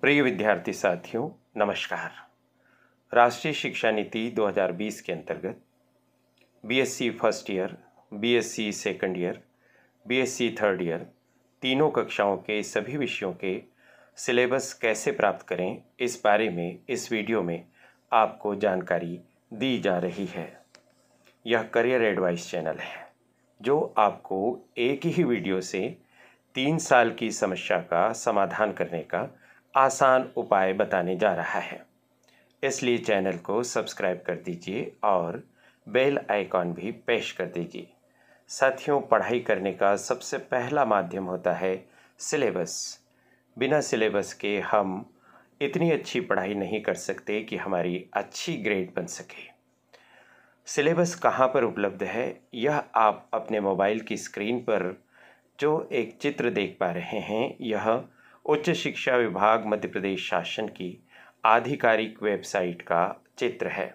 प्रिय विद्यार्थी साथियों नमस्कार राष्ट्रीय शिक्षा नीति 2020 के अंतर्गत BSc first year BSc second year BSc third year तीनों कक्षाओं के सभी विषयों के सिलेबस कैसे प्राप्त करें इस बारे में इस वीडियो में आपको जानकारी दी जा रही है यह करियर एडवाइस चैनल है जो आपको एक ही वीडियो से तीन साल की समस्या का समाधान करने का आसान उपाय बताने जा रहा है इसलिए चैनल को सब्सक्राइब कर दीजिए और बेल आइकॉन भी पेश कर दीजिए साथियों पढ़ाई करने का सबसे पहला माध्यम होता है सिलेबस बिना सिलेबस के हम इतनी अच्छी पढ़ाई नहीं कर सकते कि हमारी अच्छी ग्रेड बन सके सिलेबस कहाँ पर उपलब्ध है यह आप अपने मोबाइल की स्क्रीन पर जो एक चित्र देख पा रहे हैं यह उच्च शिक्षा विभाग मध्य प्रदेश शासन की आधिकारिक वेबसाइट का चित्र है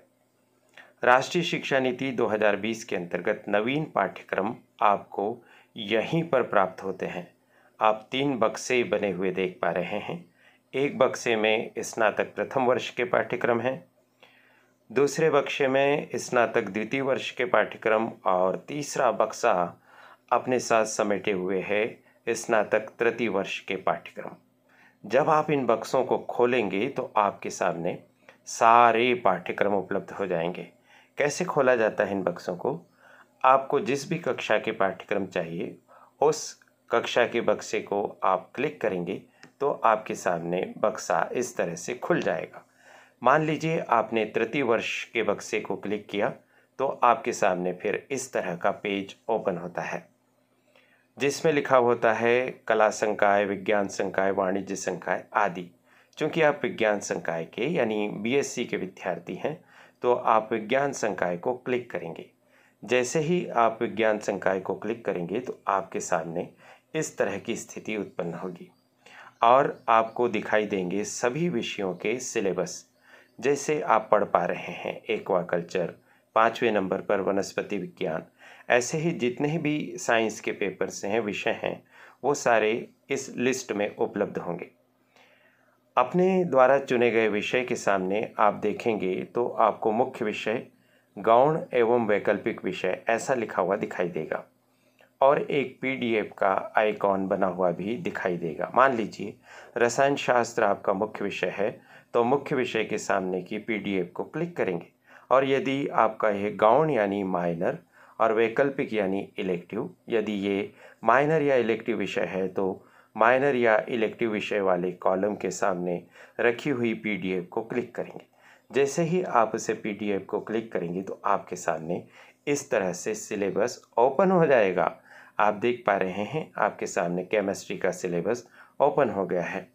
राष्ट्रीय शिक्षा नीति 2020 के अंतर्गत नवीन पाठ्यक्रम आपको यहीं पर प्राप्त होते हैं आप तीन बक्से बने हुए देख पा रहे हैं एक बक्से में स्नातक प्रथम वर्ष के पाठ्यक्रम हैं दूसरे बक्से में स्नातक द्वितीय वर्ष के पाठ्यक्रम और तीसरा बक्सा अपने साथ समेटे हुए है स्नातक तृतीय वर्ष के पाठ्यक्रम जब आप इन बक्सों को खोलेंगे तो आपके सामने सारे पाठ्यक्रम उपलब्ध हो जाएंगे कैसे खोला जाता है इन बक्सों को आपको जिस भी कक्षा के पाठ्यक्रम चाहिए उस कक्षा के बक्से को आप क्लिक करेंगे तो आपके सामने बक्सा इस तरह से खुल जाएगा मान लीजिए आपने तृतीय वर्ष के बक्से को क्लिक किया तो आपके सामने फिर इस तरह का पेज ओपन होता है जिसमें लिखा होता है कला संकाय विज्ञान संकाय वाणिज्य संकाय आदि चूँकि आप विज्ञान संकाय के यानी बीएससी के विद्यार्थी हैं तो आप विज्ञान संकाय को क्लिक करेंगे जैसे ही आप विज्ञान संकाय को क्लिक करेंगे तो आपके सामने इस तरह की स्थिति उत्पन्न होगी और आपको दिखाई देंगे सभी विषयों के सिलेबस जैसे आप पढ़ पा रहे हैं एक्वाकल्चर कल्चर पाँचवें नंबर पर वनस्पति विज्ञान ऐसे ही जितने भी साइंस के पेपर्स हैं विषय हैं वो सारे इस लिस्ट में उपलब्ध होंगे अपने द्वारा चुने गए विषय के सामने आप देखेंगे तो आपको मुख्य विषय गौण एवं वैकल्पिक विषय ऐसा लिखा हुआ दिखाई देगा और एक पीडीएफ का आइकॉन बना हुआ भी दिखाई देगा मान लीजिए रसायन शास्त्र आपका मुख्य विषय है तो मुख्य विषय के सामने की पीडीएफ को क्लिक करेंगे और यदि आपका यह गौण यानी माइनर और वैकल्पिक यानी इलेक्टिव यदि ये माइनर या इलेक्टिव विषय है तो माइनर या इलेक्टिव विषय वाले कॉलम के सामने रखी हुई पीडीएफ को क्लिक करेंगे जैसे ही आप उसे पीडीएफ को क्लिक करेंगे तो आपके सामने इस तरह से सिलेबस ओपन हो जाएगा आप देख पा रहे हैं आपके सामने केमिस्ट्री का सिलेबस ओपन हो गया है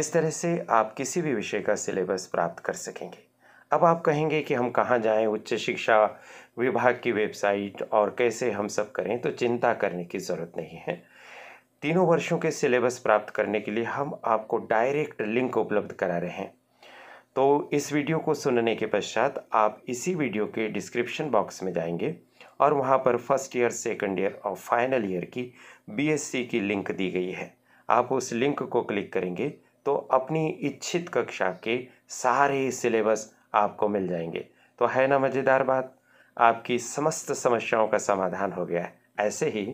इस तरह से आप किसी भी विषय का सिलेबस प्राप्त कर सकेंगे अब आप कहेंगे कि हम कहाँ जाएं उच्च शिक्षा विभाग की वेबसाइट और कैसे हम सब करें तो चिंता करने की ज़रूरत नहीं है तीनों वर्षों के सिलेबस प्राप्त करने के लिए हम आपको डायरेक्ट लिंक उपलब्ध करा रहे हैं तो इस वीडियो को सुनने के पश्चात आप इसी वीडियो के डिस्क्रिप्शन बॉक्स में जाएंगे और वहाँ पर फर्स्ट ईयर सेकंड ईयर और फाइनल ईयर की बीएससी की लिंक दी गई है आप उस लिंक को क्लिक करेंगे तो अपनी इच्छित कक्षा के सारे सिलेबस आपको मिल जाएंगे तो है ना मज़ेदार बात आपकी समस्त समस्याओं का समाधान हो गया है ऐसे ही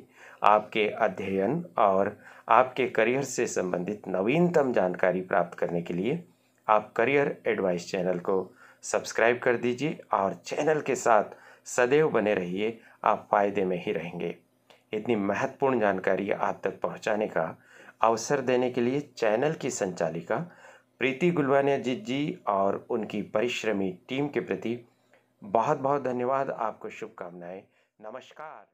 आपके अध्ययन और आपके करियर से संबंधित नवीनतम जानकारी प्राप्त करने के लिए आप करियर एडवाइस चैनल को सब्सक्राइब कर दीजिए और चैनल के साथ सदैव बने रहिए आप फायदे में ही रहेंगे इतनी महत्वपूर्ण जानकारी आप तक पहुंचाने का अवसर देने के लिए चैनल की संचालिका प्रीति गुलवानिया जीत जी और उनकी परिश्रमी टीम के प्रति बहुत बहुत धन्यवाद आपको शुभकामनाएं नमस्कार